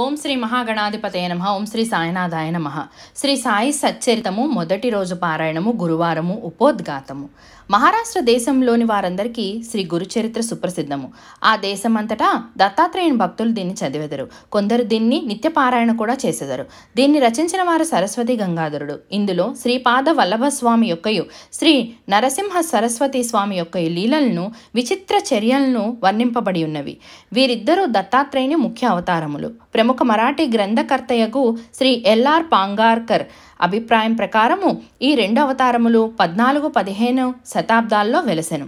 ఓం శ్రీ మహాగణాధిపతయ నమ ఓం శ్రీ సాయినాథాయ నమ శ్రీ సాయి సచ్చరితము మొదటి రోజు పారాయణము గురువారము ఉపోద్ఘాతము మహారాష్ట్ర దేశంలోని వారందరికీ శ్రీ గురుచరిత్ర సుప్రసిద్ధము ఆ దేశమంతటా దత్తాత్రేయుని భక్తులు దీన్ని చదివెదరు కొందరు దీన్ని నిత్యపారాయణ కూడా చేసెదరు దీన్ని రచించిన వారు సరస్వతి గంగాధరుడు ఇందులో శ్రీపాద స్వామి యొక్కయు శ్రీ నరసింహ సరస్వతి స్వామి యొక్క లీలలను విచిత్ర చర్యలను వర్ణింపబడి ఉన్నవి వీరిద్దరూ దత్తాత్రేయుని ముఖ్య అవతారములు ప్రముఖ మరాఠీ గ్రంథకర్తయకు శ్రీ ఎల్ఆర్ పాంగార్కర్ అభిప్రాయం ప్రకారము ఈ రెండు అవతారములు పద్నాలుగు పదిహేను శతాబ్దాల్లో వెలసెను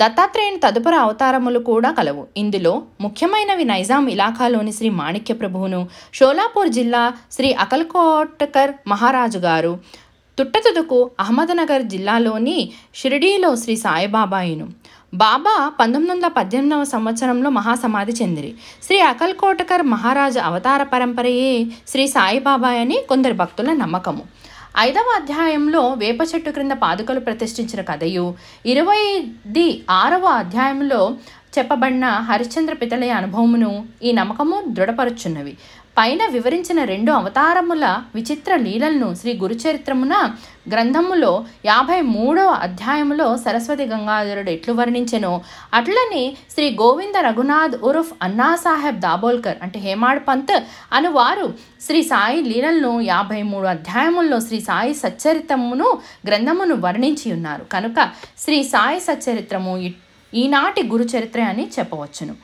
దత్తాత్రేయుని తదుపరి అవతారములు కూడా కలవు ఇందులో ముఖ్యమైనవి నైజాం ఇలాఖాలోని శ్రీ మాణిక్య ప్రభువును షోలాపూర్ జిల్లా శ్రీ అకల్కోటకర్ మహారాజు గారు తుట్టతుదుకు అహ్మద్నగర్ జిల్లాలోని షిరిడీలో శ్రీ సాయిబాబాయిను బాబా పంతొమ్మిది వందల పద్దెనిమిదవ సంవత్సరంలో మహాసమాధి చెందిరి శ్రీ అకల్కోటకర్ మహారాజు అవతార పరంపరయే శ్రీ సాయిబాబా అని కొందరు భక్తుల నమ్మకము ఐదవ అధ్యాయంలో వేప చెట్టు క్రింద పాదుకలు ప్రతిష్ఠించిన కథయు ఇరవైది ఆరవ అధ్యాయంలో చెప్పబడిన హరిశ్చంద్ర పితళయ అనుభవమును ఈ నమ్మకము దృఢపరుచున్నవి పైన వివరించిన రెండు అవతారముల విచిత్ర లీలలను శ్రీ గురుచరిత్రమున గ్రంథములో యాభై మూడవ అధ్యాయములో సరస్వతి గంగాధరుడు ఎట్లు వర్ణించెనో అట్లనే శ్రీ గోవింద రఘునాథ్ ఉరుఫ్ అన్నా సాహెబ్ దాబోల్కర్ అంటే హేమాడ్ పంత్ అను వారు శ్రీ సాయి లీలలను యాభై మూడు అధ్యాయముల్లో శ్రీ సాయి సచ్చరిత్రమును గ్రంథమును వర్ణించి ఉన్నారు కనుక శ్రీ సాయి సచ్చరిత్రము ఈనాటి చరిత్ర అని చెప్పవచ్చును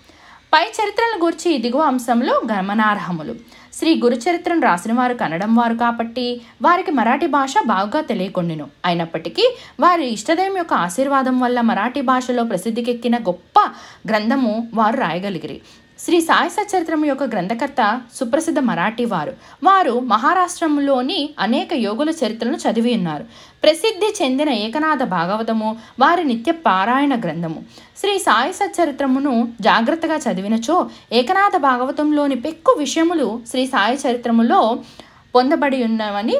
పై చరిత్రల గురించి దిగువ అంశంలో గమనార్హములు శ్రీ గురుచరిత్రను రాసిన వారు కన్నడం వారు కాబట్టి వారికి మరాఠీ భాష బాగా తెలియకుండిను అయినప్పటికీ వారి ఇష్టదేవం యొక్క ఆశీర్వాదం వల్ల మరాఠీ భాషలో ప్రసిద్ధికెక్కిన గొప్ప గ్రంథము వారు రాయగలిగిరి శ్రీ సాయి సచరిత్రం యొక్క గ్రంథకర్త సుప్రసిద్ధ మరాఠీ వారు వారు మహారాష్ట్రంలోని అనేక యోగుల చరిత్రను చదివి ఉన్నారు ప్రసిద్ధి చెందిన ఏకనాథ భాగవతము వారి నిత్య పారాయణ గ్రంథము శ్రీ సాయి సచరిత్రమును జాగ్రత్తగా చదివినచో ఏకనాథ భాగవతంలోని పెక్కు విషయములు శ్రీ సాయి చరిత్రములో పొందబడి ఉన్నవని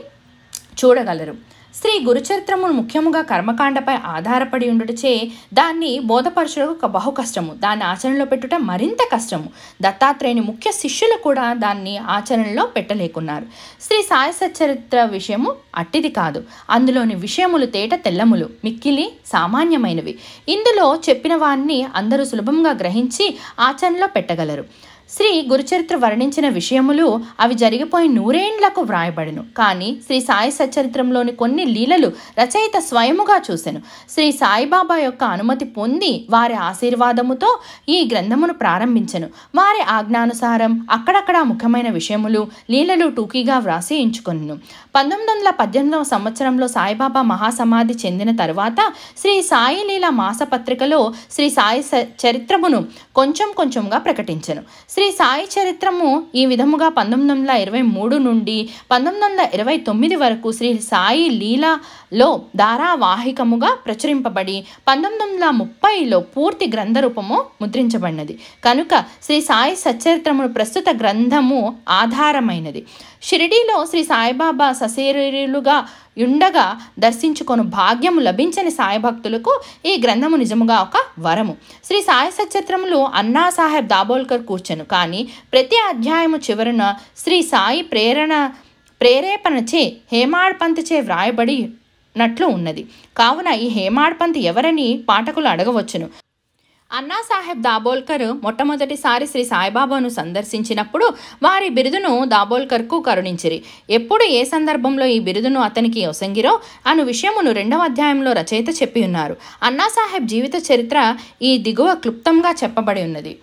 చూడగలరు శ్రీ గురుచరిత్రమును ముఖ్యముగా కర్మకాండపై ఆధారపడి ఉండుటచే దాన్ని బోధపరచుటకు ఒక బహు కష్టము దాన్ని ఆచరణలో పెట్టుట మరింత కష్టము దత్తాత్రేయుని ముఖ్య శిష్యులు కూడా దాన్ని ఆచరణలో పెట్టలేకున్నారు శ్రీ సాయ సచరిత్ర విషయము అట్టిది కాదు అందులోని విషయములు తేట తెల్లములు మిక్కిలి సామాన్యమైనవి ఇందులో చెప్పిన వారిని అందరూ సులభంగా గ్రహించి ఆచరణలో పెట్టగలరు శ్రీ గురుచరిత్ర వర్ణించిన విషయములు అవి జరిగిపోయి నూరేండ్లకు వ్రాయబడను కానీ శ్రీ సాయి సచరిత్రంలోని కొన్ని లీలలు రచయిత స్వయముగా చూసెను శ్రీ సాయిబాబా యొక్క అనుమతి పొంది వారి ఆశీర్వాదముతో ఈ గ్రంథమును ప్రారంభించెను వారి ఆజ్ఞానుసారం అక్కడక్కడ ముఖ్యమైన విషయములు లీలలు టూకీగా వ్రాసి ఎంచుకొను పంతొమ్మిది వందల పద్దెనిమిదవ సంవత్సరంలో సాయిబాబా మహాసమాధి చెందిన తరువాత శ్రీ సాయి లీల మాసపత్రికలో శ్రీ సాయి చరిత్రమును కొంచెం కొంచెంగా ప్రకటించెను శ్రీ సాయి చరిత్రము ఈ విధముగా పంతొమ్మిది వందల ఇరవై మూడు నుండి పంతొమ్మిది వందల ఇరవై తొమ్మిది వరకు శ్రీ సాయి లీలలో ధారావాహికముగా ప్రచురింపబడి పంతొమ్మిది వందల ముప్పైలో పూర్తి గ్రంథ రూపము ముద్రించబడినది కనుక శ్రీ సాయి సచరిత్రము ప్రస్తుత గ్రంథము ఆధారమైనది షిరిడీలో శ్రీ సాయిబాబా ససేరులుగా ఉండగా దర్శించుకొని భాగ్యము లభించని సాయి భక్తులకు ఈ గ్రంథము నిజముగా ఒక వరము శ్రీ సాయి సచరిత్రములు అన్నా సాహెబ్ దాబోల్కర్ కూర్చను కానీ ప్రతి అధ్యాయము చివరన శ్రీ సాయి ప్రేరణ ప్రేరేపణచే హేమాడ్పంత్చే వ్రాయబడి నట్లు ఉన్నది కావున ఈ హేమాడ్పంత్ ఎవరని పాఠకులు అడగవచ్చును అన్నాసాహెబ్ దాబోల్కర్ మొట్టమొదటిసారి శ్రీ సాయిబాబాను సందర్శించినప్పుడు వారి బిరుదును దాబోల్కర్కు కరుణించిరి ఎప్పుడు ఏ సందర్భంలో ఈ బిరుదును అతనికి ఒసంగిరో అను విషయమును రెండవ అధ్యాయంలో రచయిత చెప్పి ఉన్నారు అన్నాసాహెబ్ జీవిత చరిత్ర ఈ దిగువ క్లుప్తంగా చెప్పబడి ఉన్నది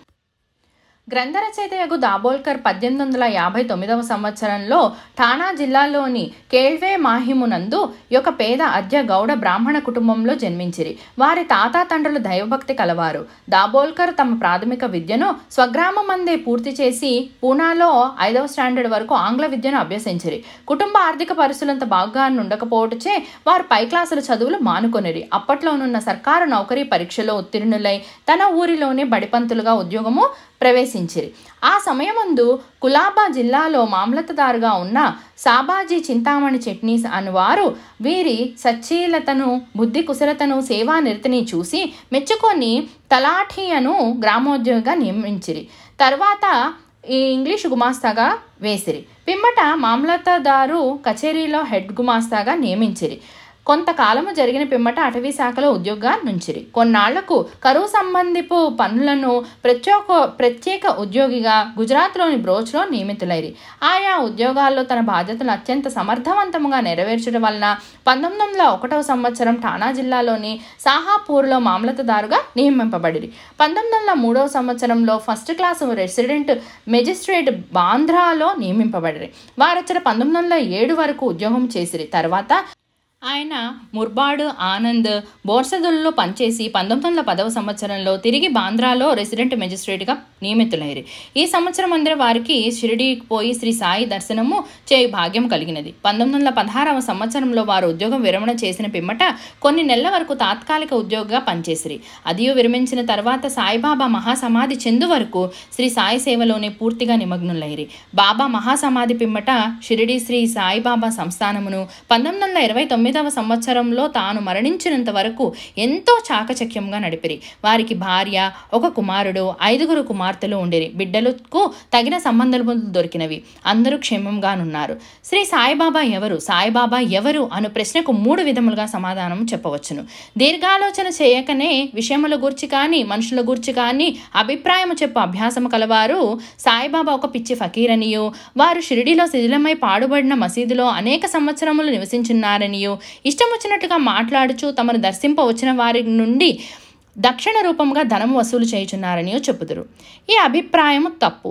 గ్రంథరచయితయగు దాబోల్కర్ పద్దెనిమిది వందల యాభై తొమ్మిదవ సంవత్సరంలో ఠాణా జిల్లాలోని కేల్వే మాహిమునందు యొక్క పేద అద్య గౌడ బ్రాహ్మణ కుటుంబంలో జన్మించిరి వారి తాత తండ్రులు దైవభక్తి కలవారు దాబోల్కర్ తమ ప్రాథమిక విద్యను స్వగ్రామమందే పూర్తి చేసి పూనాలో ఐదవ స్టాండర్డ్ వరకు ఆంగ్ల విద్యను అభ్యసించిరి కుటుంబ ఆర్థిక పరిస్థితులంత బాగా ఉండకపోవటచే వారు పై క్లాసుల చదువులు మానుకొనిరి అప్పట్లోనున్న సర్కారు నౌకరీ పరీక్షలో ఉత్తీర్ణులై తన ఊరిలోనే బడిపంతులుగా ఉద్యోగము ప్రవేశించిరి ఆ సమయమందు కులాబా జిల్లాలో మామ్లతదారుగా ఉన్న సాబాజీ చింతామణి చట్నీస్ అనువారు వీరి సచ్చీలతను బుద్ధి కుశలతను సేవా నిరతిని చూసి మెచ్చుకొని తలాఠీయను గ్రామోద్యోగిగా నియమించిరి తర్వాత ఈ ఇంగ్లీష్ గుమాస్తాగా వేసిరి పిమ్మట మామలతదారు కచేరీలో హెడ్ గుమాస్తాగా నియమించిరి కొంతకాలము జరిగిన పిమ్మట అటవీ శాఖలో ఉద్యోగా నుంచిరి కొన్నాళ్లకు కరువు సంబంధిపు పనులను ప్రత్యేక ప్రత్యేక ఉద్యోగిగా గుజరాత్లోని బ్రోచ్లో నియమితులైరి ఆయా ఉద్యోగాల్లో తన బాధ్యతలు అత్యంత సమర్థవంతముగా నెరవేర్చడం వలన పంతొమ్మిది వందల ఒకటవ సంవత్సరం ఠానా జిల్లాలోని సాహాపూర్లో మామలతదారుగా నియమింపబడిరి పంతొమ్మిది వందల మూడవ సంవత్సరంలో ఫస్ట్ క్లాస్ రెసిడెంట్ మెజిస్ట్రేట్ బాంధ్రాలో నియమింపబడి వారచ్చట పంతొమ్మిది వందల ఏడు వరకు ఉద్యోగం చేసిరి తర్వాత ఆయన ముర్బాడు ఆనంద్ బోర్సదుల్లో పనిచేసి పంతొమ్మిది వందల పదవ సంవత్సరంలో తిరిగి బాంద్రాలో రెసిడెంట్ మెజిస్ట్రేట్గా నియమితులయ్యారు ఈ సంవత్సరం అందరి వారికి షిరిడీకి పోయి శ్రీ సాయి దర్శనము చే భాగ్యం కలిగినది పంతొమ్మిది వందల పదహారవ సంవత్సరంలో వారు ఉద్యోగం విరమణ చేసిన పిమ్మట కొన్ని నెలల వరకు తాత్కాలిక ఉద్యోగిగా పనిచేసిరి అదియో విరమించిన తర్వాత సాయిబాబా మహాసమాధి చెందు వరకు శ్రీ సాయి సేవలోనే పూర్తిగా నిమగ్నులయ్యి బాబా మహాసమాధి పిమ్మట షిరిడి శ్రీ సాయిబాబా సంస్థానమును పంతొమ్మిది వందల ఇరవై తొమ్మిది తొమ్మిదవ సంవత్సరంలో తాను మరణించినంత వరకు ఎంతో చాకచక్యంగా నడిపిరి వారికి భార్య ఒక కుమారుడు ఐదుగురు కుమార్తెలు ఉండేరి బిడ్డలకు తగిన సంబంధాలు దొరికినవి అందరూ క్షేమంగానున్నారు శ్రీ సాయిబాబా ఎవరు సాయిబాబా ఎవరు అను ప్రశ్నకు మూడు విధములుగా సమాధానం చెప్పవచ్చును దీర్ఘాలోచన చేయకనే విషయముల గురించి కానీ మనుషుల గురించి కానీ అభిప్రాయం చెప్పు అభ్యాసము కలవారు సాయిబాబా ఒక పిచ్చి ఫకీరనియు వారు షిరిడిలో శిథిలమై పాడుబడిన మసీదులో అనేక సంవత్సరములు నివసించున్నారనియో ఇష్టం వచ్చినట్టుగా మాట్లాడుచు తమను దర్శింప వచ్చిన వారి నుండి దక్షిణ రూపంగా ధనం వసూలు చేయుచున్నారని చెబుతురు ఈ అభిప్రాయం తప్పు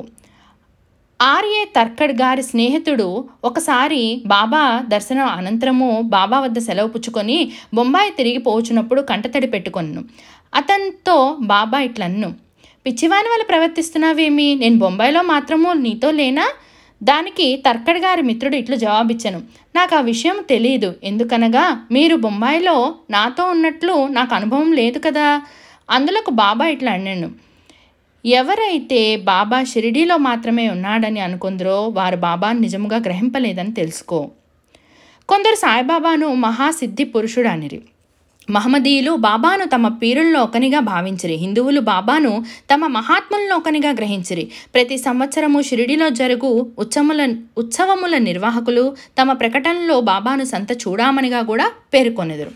ఆర్ఏ తర్కడ్ గారి స్నేహితుడు ఒకసారి బాబా దర్శనం అనంతరము బాబా వద్ద సెలవు పుచ్చుకొని బొంబాయి తిరిగి పోచున్నప్పుడు కంటతడి పెట్టుకొన్ను అతనితో బాబా ఇట్లన్ను పిచ్చివాని వాళ్ళు ప్రవర్తిస్తున్నావేమి నేను బొంబాయిలో మాత్రము నీతో లేనా దానికి తర్కడ్ గారి మిత్రుడు ఇట్లు జవాబిచ్చాను నాకు ఆ విషయం తెలియదు ఎందుకనగా మీరు బొంబాయిలో నాతో ఉన్నట్లు నాకు అనుభవం లేదు కదా అందులోకి బాబా ఇట్లా అన్నాను ఎవరైతే బాబా షిరిడీలో మాత్రమే ఉన్నాడని అనుకుందరో వారు బాబాను నిజముగా గ్రహింపలేదని తెలుసుకో కొందరు సాయిబాబాను మహాసిద్ధి పురుషుడు అనిరి మహమ్మదీయులు బాబాను తమ పీరుల్లో ఒకనిగా భావించిరి హిందువులు బాబాను తమ మహాత్ముల్లో ఒకనిగా గ్రహించిరి ప్రతి సంవత్సరము షిరిడిలో జరుగు ఉత్సవముల ఉత్సవముల నిర్వాహకులు తమ ప్రకటనలో బాబాను సంత చూడామనిగా కూడా పేర్కొనెదరు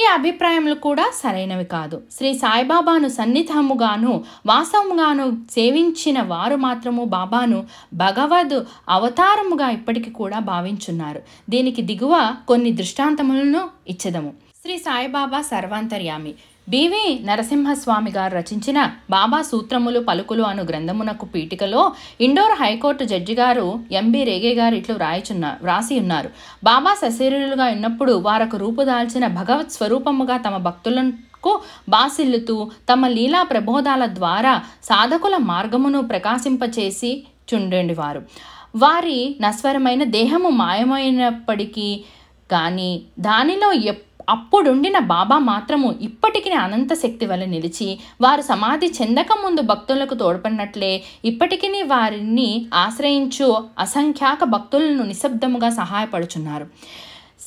ఈ అభిప్రాయములు కూడా సరైనవి కాదు శ్రీ సాయిబాబాను సన్నిధముగాను వాసముగాను సేవించిన వారు మాత్రము బాబాను భగవద్ అవతారముగా ఇప్పటికీ కూడా భావించున్నారు దీనికి దిగువ కొన్ని దృష్టాంతములను ఇచ్చదము శ్రీ సాయిబాబా సర్వాంతర్యామి బివి నరసింహస్వామి గారు రచించిన బాబా సూత్రములు పలుకులు అను గ్రంథమునకు పీఠికలో ఇండోర్ హైకోర్టు జడ్జి గారు ఎంబి రేగే గారు ఇట్లు వ్రాయిచున్న వ్రాసి ఉన్నారు బాబా సశరీరులుగా ఉన్నప్పుడు వారకు రూపుదాల్చిన భగవత్ స్వరూపముగా తమ భక్తులను బాసిల్లుతూ తమ లీలా ప్రబోధాల ద్వారా సాధకుల మార్గమును ప్రకాశింపచేసి చుండండి వారు వారి నస్వరమైన దేహము మాయమైనప్పటికీ కానీ దానిలో ఎప్పుడు అప్పుడుండిన బాబా మాత్రము ఇప్పటికి అనంత శక్తి వల్ల నిలిచి వారు సమాధి చెందక ముందు భక్తులకు తోడ్పడినట్లే ఇప్పటికీ వారిని ఆశ్రయించు అసంఖ్యాక భక్తులను నిశ్శబ్దముగా సహాయపడుచున్నారు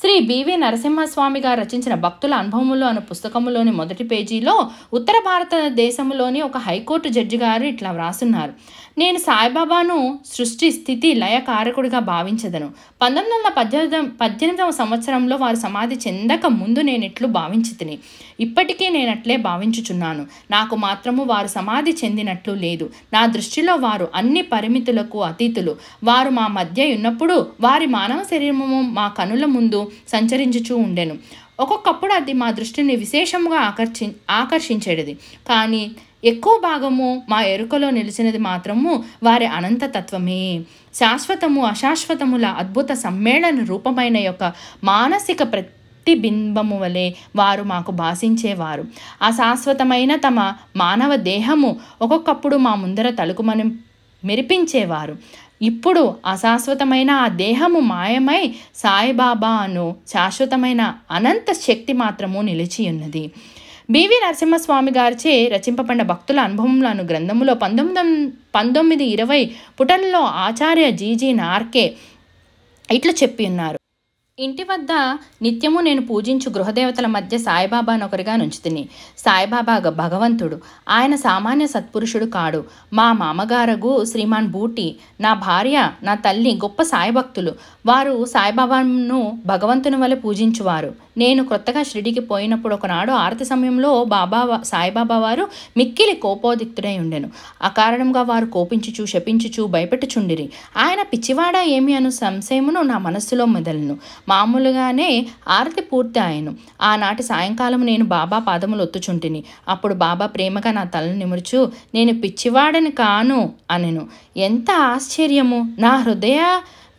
శ్రీ బివి నరసింహస్వామి గారు రచించిన భక్తుల అనుభవములు అనే పుస్తకములోని మొదటి పేజీలో ఉత్తర భారతదేశంలోని ఒక హైకోర్టు జడ్జి గారు ఇట్లా వ్రాసున్నారు నేను సాయిబాబాను సృష్టి స్థితి లయకారకుడిగా భావించదను పంతొమ్మిది వందల పద్దెనిమిది పద్దెనిమిదవ సంవత్సరంలో వారు సమాధి చెందక ముందు నేను ఇట్లు భావించితిని ఇప్పటికీ నేను అట్లే భావించుచున్నాను నాకు మాత్రము వారు సమాధి చెందినట్లు లేదు నా దృష్టిలో వారు అన్ని పరిమితులకు అతీతులు వారు మా మధ్య ఉన్నప్పుడు వారి మానవ శరీరము మా కనుల ముందు సంచరించుచూ ఉండెను ఒక్కొక్కప్పుడు అది మా దృష్టిని విశేషముగా ఆకర్షి ఆకర్షించేది కానీ ఎక్కువ భాగము మా ఎరుకలో నిలిచినది మాత్రము వారి అనంత తత్వమే శాశ్వతము అశాశ్వతముల అద్భుత సమ్మేళన రూపమైన యొక్క మానసిక ప్ర ప్రతిబింబము వలె వారు మాకు భాషించేవారు ఆ శాశ్వతమైన తమ మానవ దేహము ఒక్కొక్కప్పుడు మా ముందర తలుకుమని మెరిపించేవారు ఇప్పుడు అశాశ్వతమైన ఆ దేహము మాయమై సాయిబాబా అను శాశ్వతమైన అనంత శక్తి మాత్రము నిలిచి ఉన్నది బివి నరసింహస్వామి గారిచే రచింపబడిన భక్తుల అనుభవంలో అను గ్రంథములో పంతొమ్మిది పంతొమ్మిది ఇరవై పుటల్లో ఆచార్య జీజీ నార్కే ఇట్లా చెప్పి ఉన్నారు ఇంటి వద్ద నిత్యము నేను పూజించు గృహదేవతల మధ్య ఒకరిగా నుంచుతిని సాయిబాబా భగవంతుడు ఆయన సామాన్య సత్పురుషుడు కాడు మా మామగారగు శ్రీమాన్ బూటి నా భార్య నా తల్లి గొప్ప సాయిభక్తులు వారు సాయిబాబాను భగవంతుని వలె పూజించువారు నేను క్రొత్తగా షిరిడికి పోయినప్పుడు ఒకనాడు ఆరతి సమయంలో బాబా సాయిబాబా వారు మిక్కిలి కోపోదిక్తుడై ఉండెను అకారణంగా వారు కోపించుచు శపించుచు భయపెట్టుచుండిరి ఆయన పిచ్చివాడా ఏమి అను సంశయమును నా మనస్సులో మెదలను మామూలుగానే ఆరతి పూర్తి అయ్యాను ఆనాటి సాయంకాలం నేను బాబా పాదములు ఒత్తుచుంటిని అప్పుడు బాబా ప్రేమగా నా తలను నిమురుచు నేను పిచ్చివాడని కాను అనెను ఎంత ఆశ్చర్యము నా హృదయ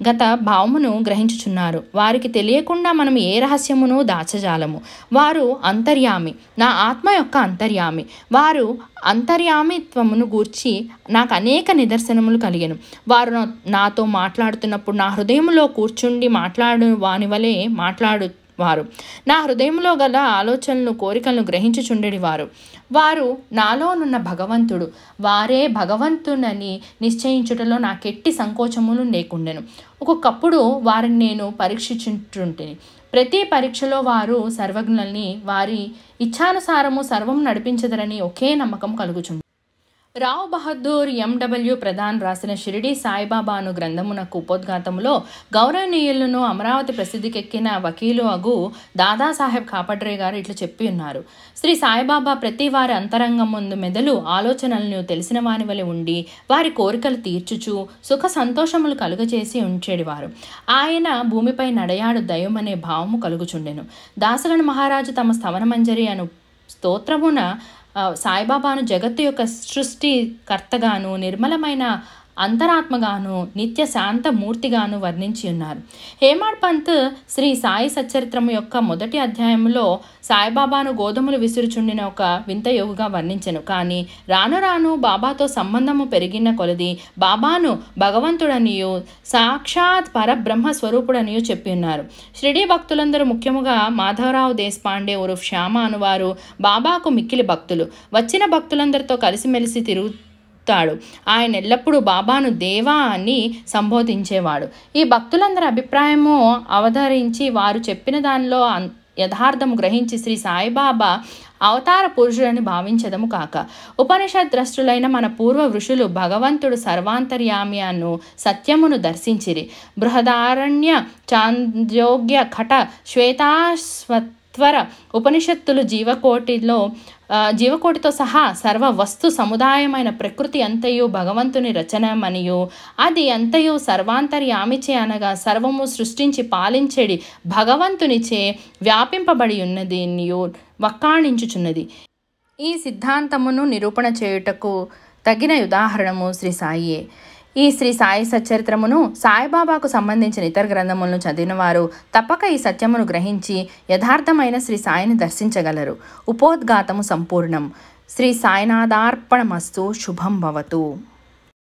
గత భావమును గ్రహించుచున్నారు వారికి తెలియకుండా మనం ఏ రహస్యమును దాచజాలము వారు అంతర్యామి నా ఆత్మ యొక్క అంతర్యామి వారు అంతర్యామిత్వమును గూర్చి నాకు అనేక నిదర్శనములు కలిగాను వారు నాతో మాట్లాడుతున్నప్పుడు నా హృదయంలో కూర్చుండి మాట్లాడు వాని వలె మాట్లాడు వారు నా హృదయంలో గల ఆలోచనలు కోరికలను గ్రహించుచుండెడి వారు వారు నాలోనున్న భగవంతుడు వారే భగవంతునని నిశ్చయించుటలో నాకెట్టి సంకోచములు లేకుండెను ఒక్కొక్కప్పుడు వారిని నేను పరీక్షించుంటుంటిని ప్రతి పరీక్షలో వారు సర్వజ్ఞుల్ని వారి ఇచ్ఛానుసారము సర్వం నడిపించదరని ఒకే నమ్మకం కలుగుచుంది రావ్ బహదూర్ ఎండబ్ల్యూ ప్రధాన్ రాసిన షిరిడి సాయిబాబా అను గ్రంథమునకు ఉపోద్ఘాతంలో గౌరవనీయులను అమరావతి ప్రసిద్ధికెక్కిన వకీలు అగు దాదాసాహెబ్ కాపడ్రే గారు ఇట్లు చెప్పి ఉన్నారు శ్రీ సాయిబాబా ప్రతి వారి అంతరంగం ముందు మెదలు ఆలోచనలను తెలిసిన వారి వలె ఉండి వారి కోరికలు తీర్చుచు సుఖ సంతోషములు కలుగజేసి ఉంచేడివారు ఆయన భూమిపై నడయాడు దయమనే భావము కలుగుచుండెను దాసగణ మహారాజు తమ స్థవన మంజరి అను స్తోత్రమున సాయిబాబాను జగత్తు యొక్క సృష్టికర్తగాను నిర్మలమైన అంతరాత్మగాను నిత్య మూర్తిగాను వర్ణించి ఉన్నారు హేమాడ్ పంత్ శ్రీ సాయి సచ్చరిత్రం యొక్క మొదటి అధ్యాయంలో సాయిబాబాను గోధుమలు విసురుచుండిన ఒక వింత యోగుగా వర్ణించను కానీ రాను రాను బాబాతో సంబంధము పెరిగిన కొలది బాబాను భగవంతుడనియు సాక్షాత్ పరబ్రహ్మ స్వరూపుడనియు చెప్పి ఉన్నారు షిరిడీ భక్తులందరూ ముఖ్యముగా మాధవరావు దేశపాండే ఉరుఫ్ శ్యామ అనువారు బాబాకు మిక్కిలి భక్తులు వచ్చిన భక్తులందరితో కలిసిమెలిసి తిరుగు చెప్తాడు ఆయన ఎల్లప్పుడూ బాబాను దేవా అని సంబోధించేవాడు ఈ భక్తులందరి అభిప్రాయము అవతరించి వారు చెప్పిన దానిలో యథార్థం గ్రహించి శ్రీ సాయిబాబా అవతార పురుషుడని భావించదము కాక ఉపనిషత్ ద్రష్టులైన మన పూర్వ ఋషులు భగవంతుడు సర్వాంతర్యామి అను సత్యమును దర్శించిరి బృహదారణ్య చాంద్యోగ్య ఘట శ్వేతాశ్వత్ త్వర ఉపనిషత్తులు జీవకోటిలో జీవకోటితో సహా సర్వ వస్తు సముదాయమైన ప్రకృతి అంతయు భగవంతుని రచనమనియు అది అంతయు సర్వాంతర్యామిచే అనగా సర్వము సృష్టించి పాలించేడి భగవంతునిచే వ్యాపింపబడి ఉన్నది వక్కాణించుచున్నది ఈ సిద్ధాంతమును నిరూపణ చేయుటకు తగిన ఉదాహరణము శ్రీ సాయియే ఈ శ్రీ సాయి సచరిత్రమును సాయిబాబాకు సంబంధించిన ఇతర గ్రంథములను చదివినవారు తప్పక ఈ సత్యమును గ్రహించి యథార్థమైన శ్రీ సాయిని దర్శించగలరు ఉపోద్ఘాతము సంపూర్ణం శ్రీ సాయినాథార్పణమస్తు శుభం భవతు